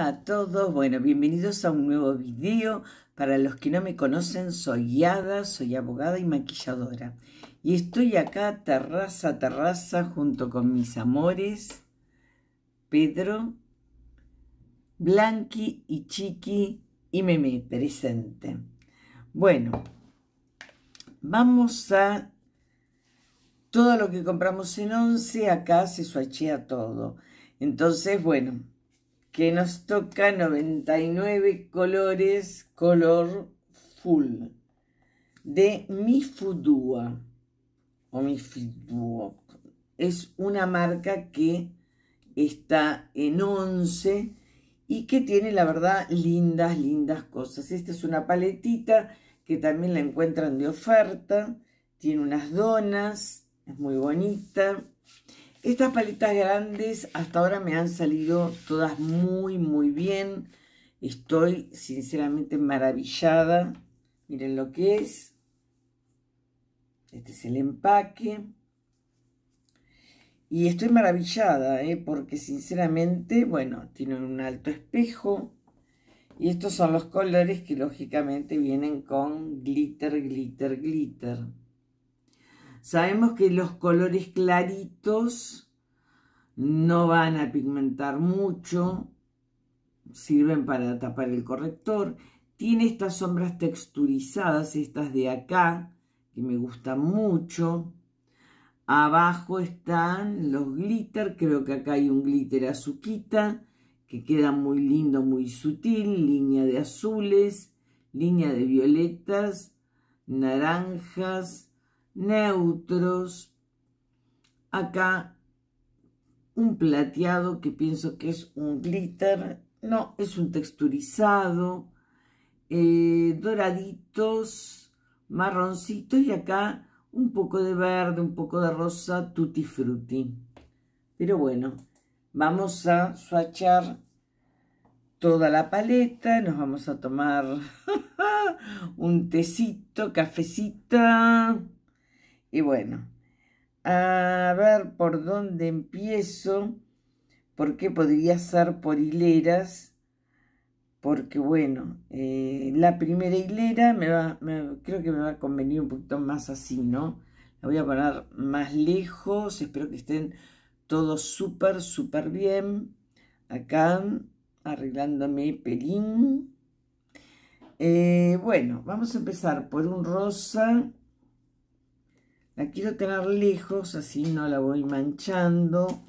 a todos, bueno, bienvenidos a un nuevo video. Para los que no me conocen, soy Ada, soy abogada y maquilladora. Y estoy acá, terraza terraza, junto con mis amores, Pedro, Blanqui y Chiqui y Meme, presente. Bueno, vamos a... Todo lo que compramos en once, acá se suachea todo. Entonces, bueno, que nos toca 99 colores color full de Mifudua o Mifudua. Es una marca que está en 11 y que tiene la verdad lindas, lindas cosas. Esta es una paletita que también la encuentran de oferta. Tiene unas donas, es muy bonita. Estas paletas grandes hasta ahora me han salido todas muy, muy bien. Estoy sinceramente maravillada. Miren lo que es. Este es el empaque. Y estoy maravillada, ¿eh? porque sinceramente, bueno, tienen un alto espejo. Y estos son los colores que lógicamente vienen con glitter, glitter, glitter. Sabemos que los colores claritos no van a pigmentar mucho, sirven para tapar el corrector. Tiene estas sombras texturizadas, estas de acá, que me gustan mucho. Abajo están los glitter, creo que acá hay un glitter azuquita, que queda muy lindo, muy sutil, línea de azules, línea de violetas, naranjas, neutros. Acá un plateado que pienso que es un glitter. No, es un texturizado. Eh, doraditos, marroncitos y acá un poco de verde, un poco de rosa, tutti frutti. Pero bueno, vamos a swatchar toda la paleta, nos vamos a tomar un tecito, cafecita. Y bueno, a ver por dónde empiezo, porque podría ser por hileras, porque bueno, eh, la primera hilera me va, creo que me va a convenir un poquito más así, ¿no? La voy a poner más lejos, espero que estén todos súper, súper bien. Acá, arreglándome pelín. Eh, bueno, vamos a empezar por un rosa la quiero tener lejos, así no la voy manchando.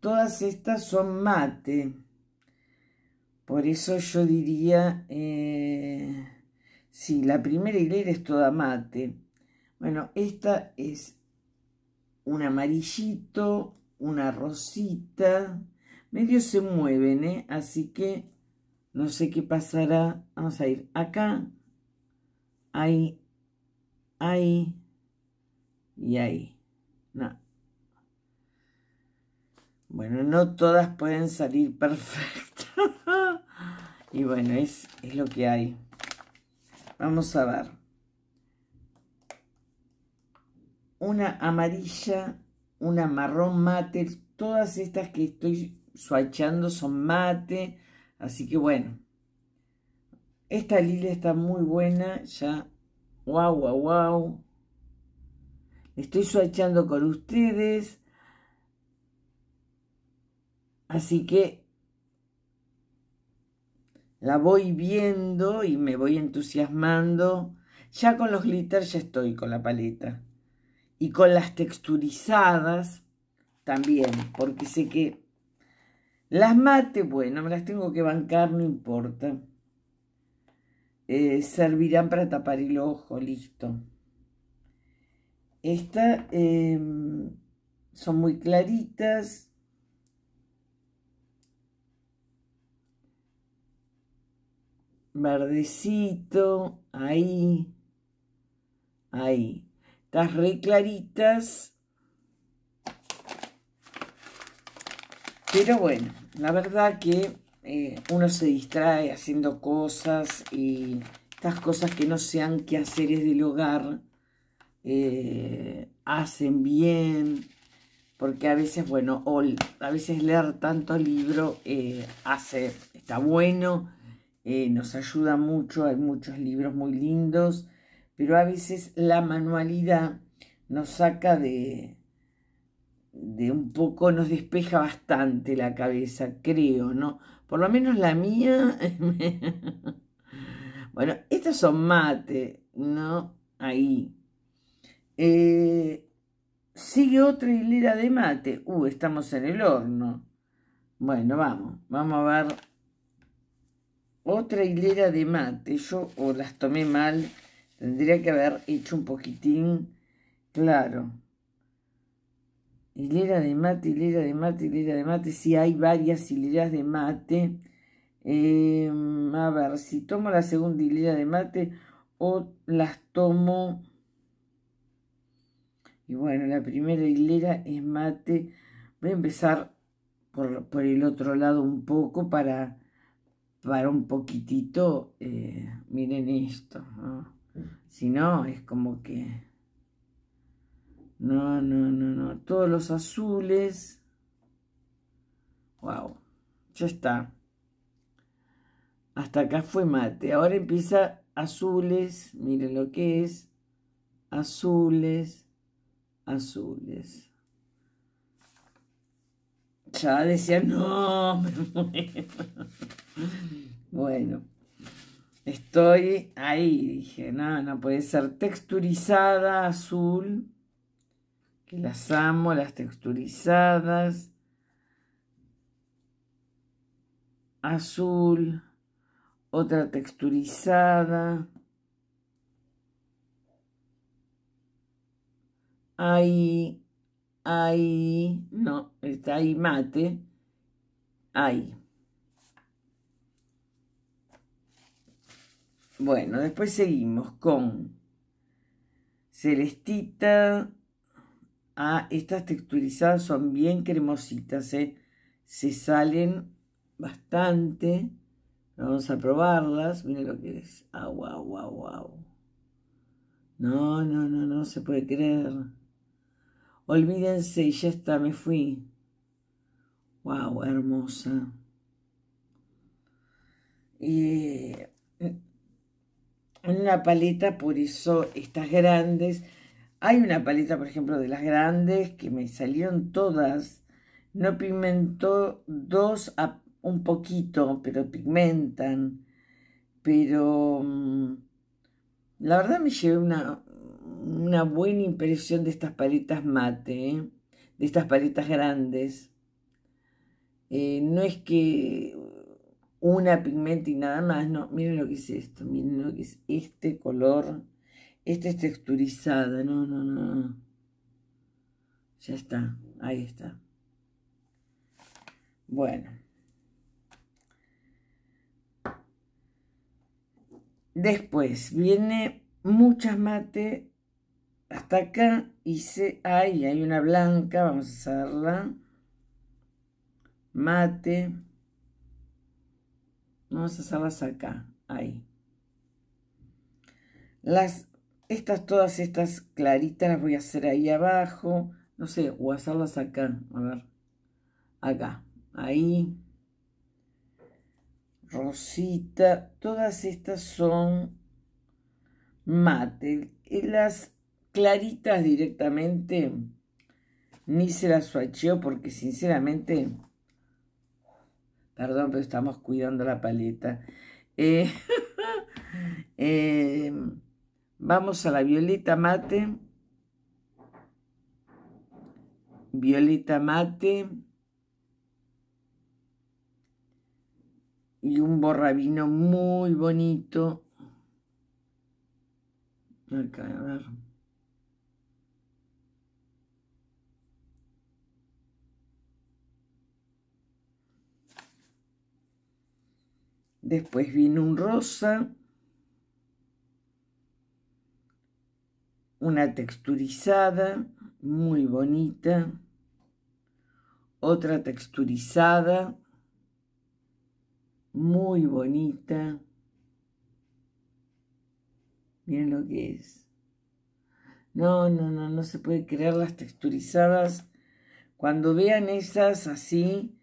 Todas estas son mate. Por eso yo diría, eh, sí, la primera hilera es toda mate. Bueno, esta es un amarillito, una rosita. Medio se mueven, ¿eh? Así que no sé qué pasará. Vamos a ir acá. Ahí ahí y ahí. Bueno, no todas pueden salir perfectas. y bueno, es, es lo que hay. Vamos a ver. Una amarilla, una marrón mate. Todas estas que estoy swatchando son mate. Así que bueno. Esta lila está muy buena. Ya Wow, wow, wow. Estoy suachando con ustedes. Así que la voy viendo y me voy entusiasmando. Ya con los glitters ya estoy con la paleta. Y con las texturizadas también, porque sé que las mate, bueno, me las tengo que bancar, no importa. Eh, servirán para tapar el ojo, listo. Estas em, son muy claritas. Verdecito, ahí, ahí. Estas re claritas. Pero bueno, la verdad que eh, uno se distrae haciendo cosas y estas cosas que no sean quehaceres del hogar eh, hacen bien, porque a veces, bueno, a veces leer tanto libro eh, hace, está bueno, nos ayuda mucho, hay muchos libros muy lindos, pero a veces la manualidad nos saca de, de un poco nos despeja bastante la cabeza, creo, ¿no? Por lo menos la mía. bueno, estas son mate, ¿no? Ahí. Eh, sigue otra hilera de mate. Uh, estamos en el horno. Bueno, vamos. Vamos a ver otra hilera de mate. Yo o las tomé mal. Tendría que haber hecho un poquitín claro hilera de mate, hilera de mate, hilera de mate. Si hay varias hileras de mate. Em, a ver, si tomo la segunda hilera de mate o las tomo... Y bueno, la primera hilera es mate. Voy a empezar por, por el otro lado un poco para, para un poquitito. Eh, miren esto. Si no, es como que no, no, no, no. Todos los azules. Wow. Ya está. Hasta acá fue mate. Ahora empieza azules. Miren lo que es. Azules. Azules. Ya decía, no, me muero. Bueno. Estoy ahí, dije, no, no puede ser texturizada, azul, que las amo, las texturizadas, azul, otra texturizada. Ahí, ahí, no, está ahí mate, ahí. Bueno, después seguimos con Celestita, Ah, estas texturizadas son bien cremositas, ¿eh? Se salen bastante. Vamos a probarlas. Miren lo que es. Ah, wow, wow, wow. No, no, no, no se puede creer. Olvídense, ya está, me fui. Wow, hermosa. Eh, en una paleta, por eso estas grandes hay una paleta, por ejemplo, de las grandes que me salieron todas. No pigmentó dos a un poquito, pero pigmentan. Pero mm, la verdad me llevé una, una buena impresión de estas paletas mate, ¿eh? de estas paletas grandes. Eh, no es que una pigmenta y nada más, no. Miren lo que es esto, miren lo que es este color esta es texturizada, no, no, no, Ya está, ahí está. Bueno. Después viene muchas mate hasta acá hice, ahí hay una blanca, vamos a hacerla, mate, vamos a hacerlas acá, ahí. Las estas, todas estas claritas las voy a hacer ahí abajo. No sé, o hacerlas acá. A ver. Acá. Ahí. Rosita. Todas estas son mate. Y las claritas directamente ni se las suacheo porque sinceramente... Perdón, pero estamos cuidando la paleta. Eh, eh Vamos a la violeta mate. Violeta mate. Y un borrabino muy bonito. ver. Después vino un rosa. una texturizada muy bonita, otra texturizada muy bonita. Miren lo que es. No, no, no, no se puede creer las texturizadas. Cuando vean esas así,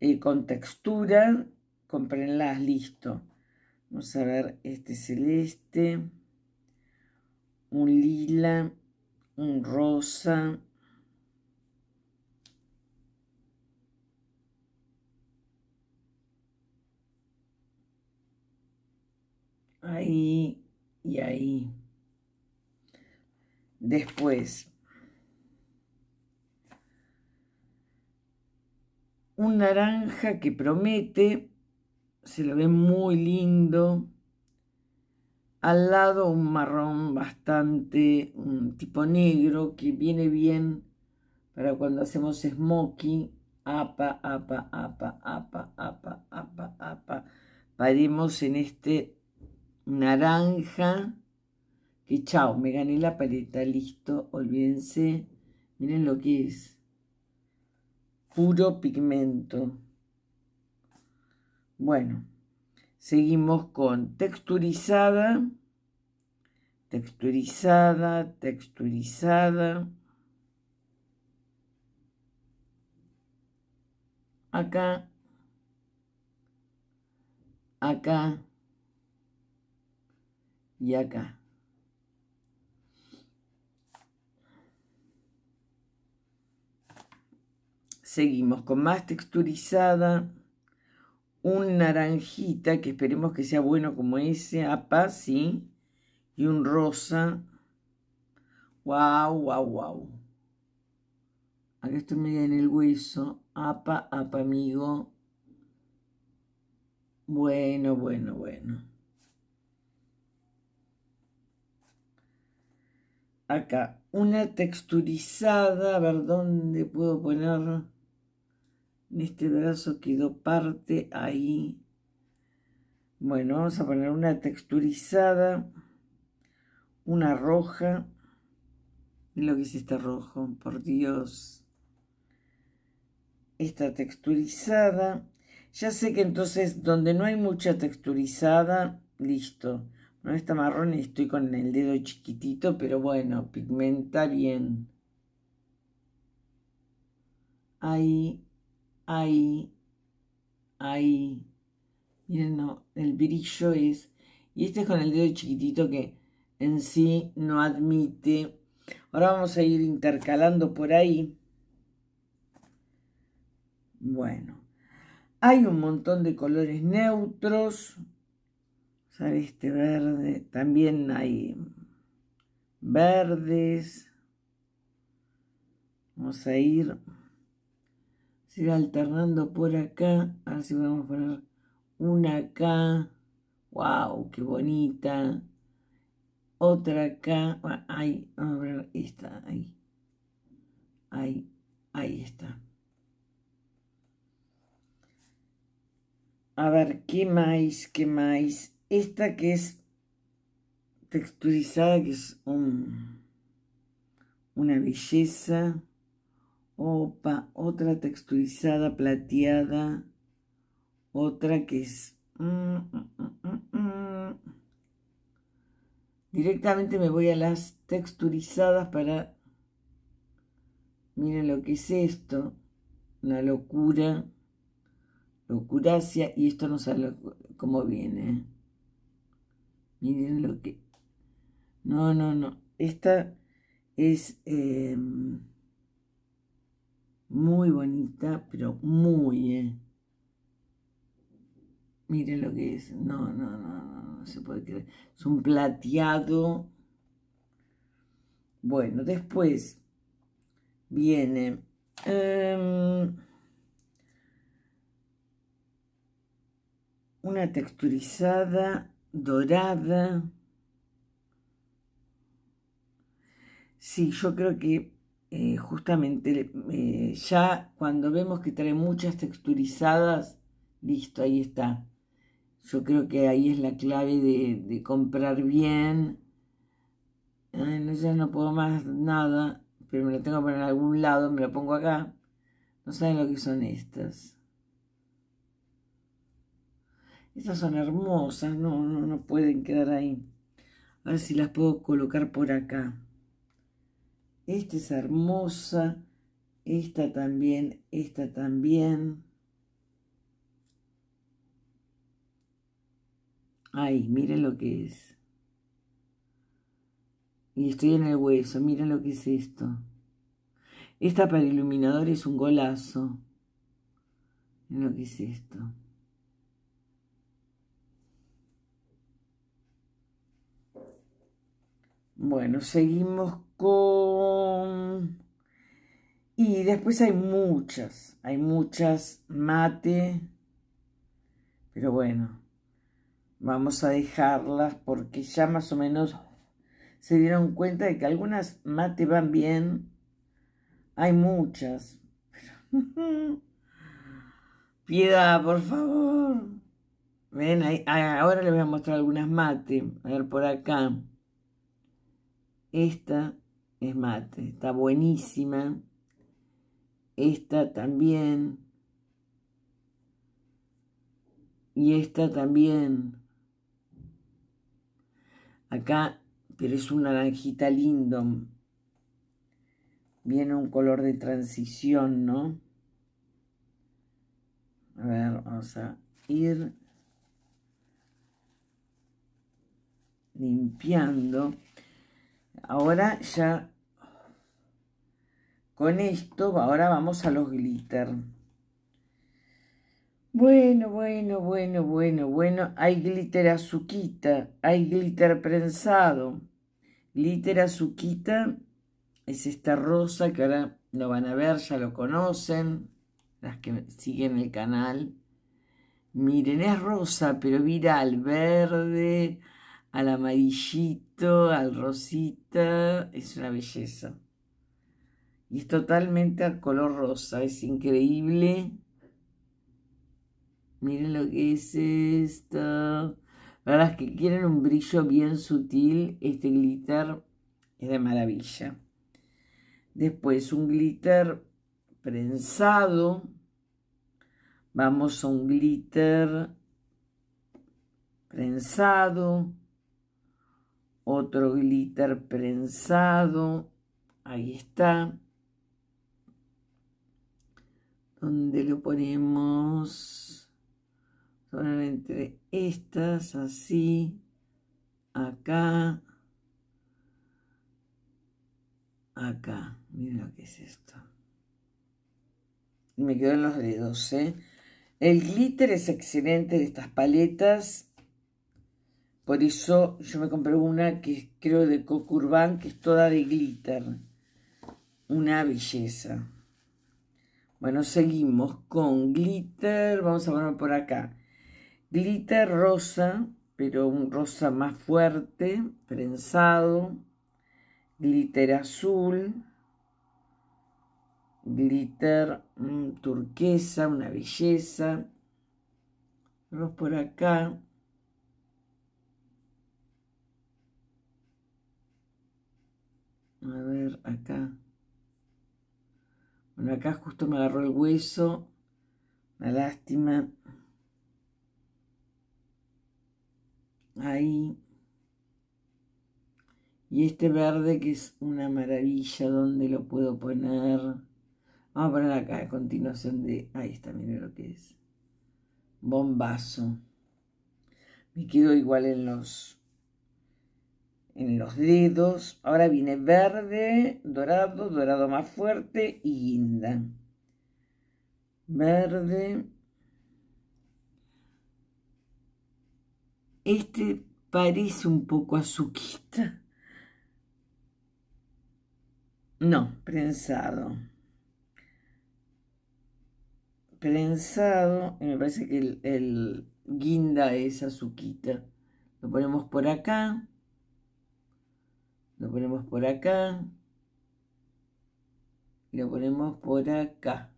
eh, con textura, comprenlas, listo. Vamos a ver este celeste un lila, un rosa. Ahí y ahí. Después, un naranja que promete, se lo ve muy lindo. Al lado un marrón bastante, un tipo negro que viene bien para cuando hacemos smoking. Apa, apa, apa, apa, apa, apa, apa. Paremos en este naranja. Que chao, me gané la paleta, listo, olvídense. Miren lo que es. Puro pigmento. Bueno. Seguimos con texturizada, texturizada, texturizada. Acá, acá y acá. Seguimos con más texturizada un naranjita, que esperemos que sea bueno como ese, apa, sí, y un rosa. Wow, wow, wow. Acá estoy media en el hueso. Apa, apa, amigo. Bueno, bueno, bueno. Acá, una texturizada, a ver dónde puedo ponerlo? En Este brazo quedó parte ahí. Bueno, vamos a poner una texturizada, una roja. lo que es este rojo, por Dios. está texturizada. Ya sé que entonces donde no hay mucha texturizada, listo. No está marrón y estoy con el dedo chiquitito, pero bueno, pigmenta bien. Ahí ahí, ahí. Miren, no, el brillo es... Y este es con el dedo chiquitito que en sí no admite. Ahora vamos a ir intercalando por ahí. Bueno, hay un montón de colores neutros. Sale este verde. También hay verdes. Vamos a ir se va alternando por acá. A ver si podemos poner una acá. ¡Wow! ¡Qué bonita! Otra acá. Ahí, vamos a ver esta. Ahí. Ahí, ahí está. A ver, ¿qué más? ¿Qué más? Esta que es texturizada, que es una belleza opa, otra texturizada plateada, otra que es... Mm, mm, mm, Directamente me voy a las texturizadas para... Miren lo que es esto, una locura, locuracia, y esto no sale como viene. Miren lo que... No, no, no, esta es... Em, muy bonita, pero muy, eh. lo que es. No, no, no, no, se puede creer. Es un plateado. Bueno, después viene... Em, una texturizada dorada. Sí, yo creo que eh, justamente eh, ya cuando vemos que trae muchas texturizadas, listo, ahí está. Yo creo que ahí es la clave de, comprar bien. ya no puedo más nada, pero me la tengo que poner en algún lado, me la pongo acá. No saben lo que son estas. Estas son hermosas, no, no, no pueden quedar ahí. A ver si las puedo colocar por acá. Esta es hermosa. Esta también, esta también. Ay, miren lo que es. Y estoy en el hueso, miren lo que es esto. Esta para iluminador es un golazo. Miren lo que es esto. Bueno, seguimos y después hay muchas, hay muchas mate, pero bueno, vamos a dejarlas porque ya más o menos se dieron cuenta de que algunas mate van bien, hay muchas. Piedad, por favor. Ven, ahora les voy a mostrar algunas mate, a ver por acá. Esta es mate, está buenísima. Esta también. Y esta también. Acá, pero es un naranjita lindo. Viene un color de transición, ¿no? A ver, vamos a ir limpiando. Ahora ya con esto ahora vamos a los glitter. Bueno, bueno, bueno, bueno, bueno. Hay glitter azuquita, hay glitter prensado. Glitter azuquita es esta rosa que ahora lo van a ver, ya lo conocen, las que siguen el canal. Miren, es rosa, pero mira al verde, al amarillito, al rosita, es una belleza. Y es totalmente a color rosa, es increíble. Miren lo que es esto. Para las que quieren un brillo bien sutil, este glitter es de maravilla. Después un glitter prensado. Vamos a un glitter prensado. Otro glitter prensado. Ahí está donde lo ponemos Solamente entre estas, así, acá, acá. Miren lo que es esto. Me quedó en los dedos, ¿eh? El glitter es excelente de estas paletas. Por eso yo me compré una que creo de Urban, que es toda de glitter. Una belleza. Bueno, seguimos con glitter, vamos a poner por acá. Glitter rosa, pero un rosa más fuerte, prensado. Glitter azul. Glitter mm, turquesa, una belleza. Vamos por acá. A ver, acá. Bueno, acá justo me agarró el hueso. La lástima. Ahí. Y este verde que es una maravilla, ¿dónde lo puedo poner? Vamos a poner acá a continuación de... Ahí está, miren lo que es. Bombazo. Me quedo igual en los en los dedos. Ahora viene verde, dorado, dorado más fuerte y guinda. Verde. Este parece un poco azuquita. No, prensado. Prensado, y me parece que el, guinda es azuquita. Lo ponemos por acá. Lo ponemos por acá. Y lo ponemos por acá.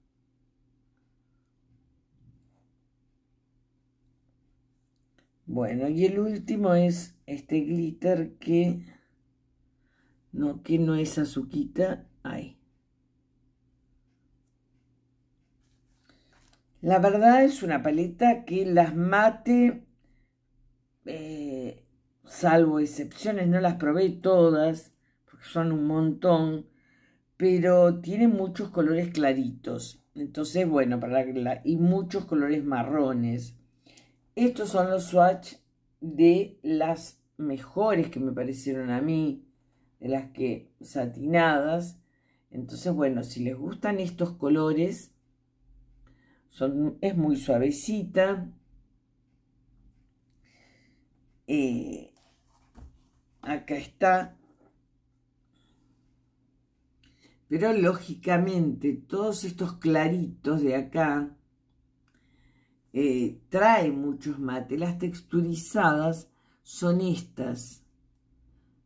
Bueno, y el último es este glitter que... No, que no es azuquita. Ahí. La verdad es una paleta que las mate... Eh, salvo excepciones, no las probé todas, porque son un montón, pero tiene muchos colores claritos. Entonces, bueno, para y muchos colores marrones. Estos son los swatch de las mejores que me parecieron a mí, de las que satinadas. Entonces, bueno, si les gustan estos colores, son, es muy suavecita. Eh, acá está. Pero lógicamente todos estos claritos de acá eh, traen muchos mates. Las texturizadas son estas.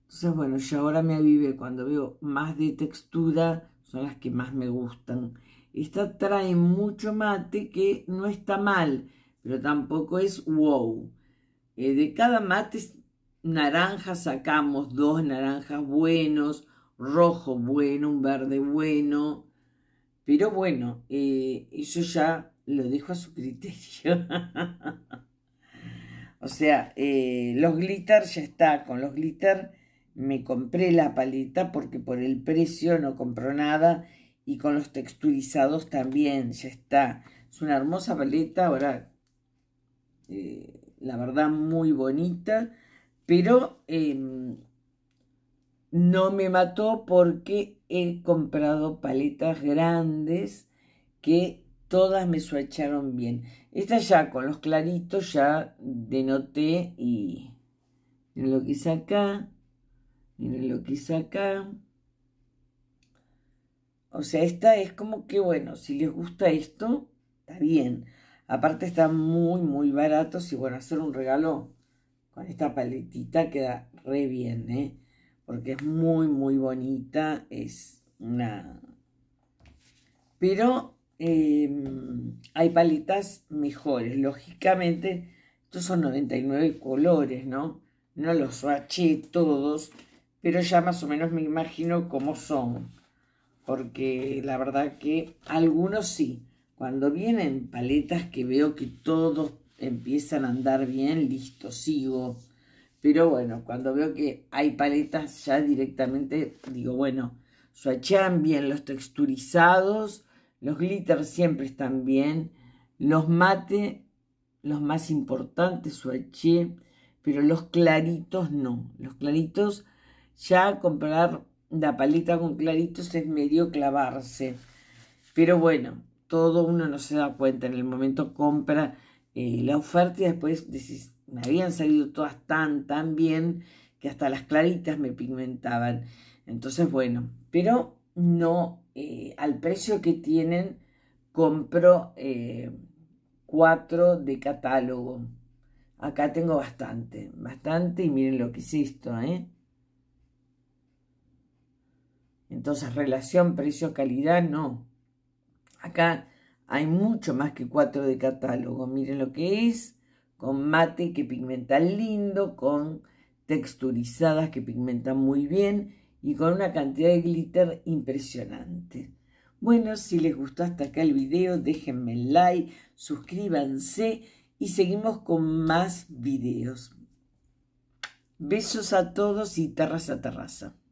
Entonces, bueno, ya ahora me avive cuando veo más de textura, son las que más me gustan. Esta trae mucho mate que no está mal, pero tampoco es wow. Eh, de cada mate naranjas sacamos dos naranjas buenos, rojo bueno, un verde bueno. Pero bueno, eh, eso ya lo dejo a su criterio. o sea, eh, los glitter ya está. Con los glitter me compré la paleta porque por el precio no compro nada. Y con los texturizados también, ya está. Es una hermosa paleta, ahora, eh, la verdad, muy bonita pero em, no me mató porque he comprado paletas grandes que todas me suecharon bien. Esta ya con los claritos ya denoté y miren lo que hice acá, miren lo que hice acá. O sea, esta es como que, bueno, si les gusta esto, está bien. Aparte está muy, muy barato. Si, bueno, hacer un regalo esta paletita queda re bien, ¿eh? Porque es muy, muy bonita. Es una... Pero em, hay paletas mejores. Lógicamente, estos son 99 colores, ¿no? No los swatché todos, pero ya más o menos me imagino cómo son. Porque la verdad que algunos sí. Cuando vienen paletas que veo que todos empiezan a andar bien, listo, sigo. Pero bueno, cuando veo que hay paletas ya directamente digo, bueno, suachean bien los texturizados, los glitters siempre están bien, los mate, los más importantes, suaché, pero los claritos no. Los claritos, ya comprar la paleta con claritos es medio clavarse. Pero bueno, todo uno no se da cuenta en el momento compra la oferta y después me habían salido todas tan, tan bien que hasta las claritas me pigmentaban. Entonces, bueno, pero no eh, al precio que tienen, compro eh, cuatro de catálogo. Acá tengo bastante, bastante y miren lo que hice esto, ¿eh? Entonces, relación precio-calidad, no. Acá hay mucho más que cuatro de catálogo. Miren lo que es. Con mate que pigmenta lindo, con texturizadas que pigmentan muy bien y con una cantidad de glitter impresionante. Bueno, si les gustó hasta acá el video, déjenme like, suscríbanse y seguimos con más videos. Besos a todos y terraza, terraza.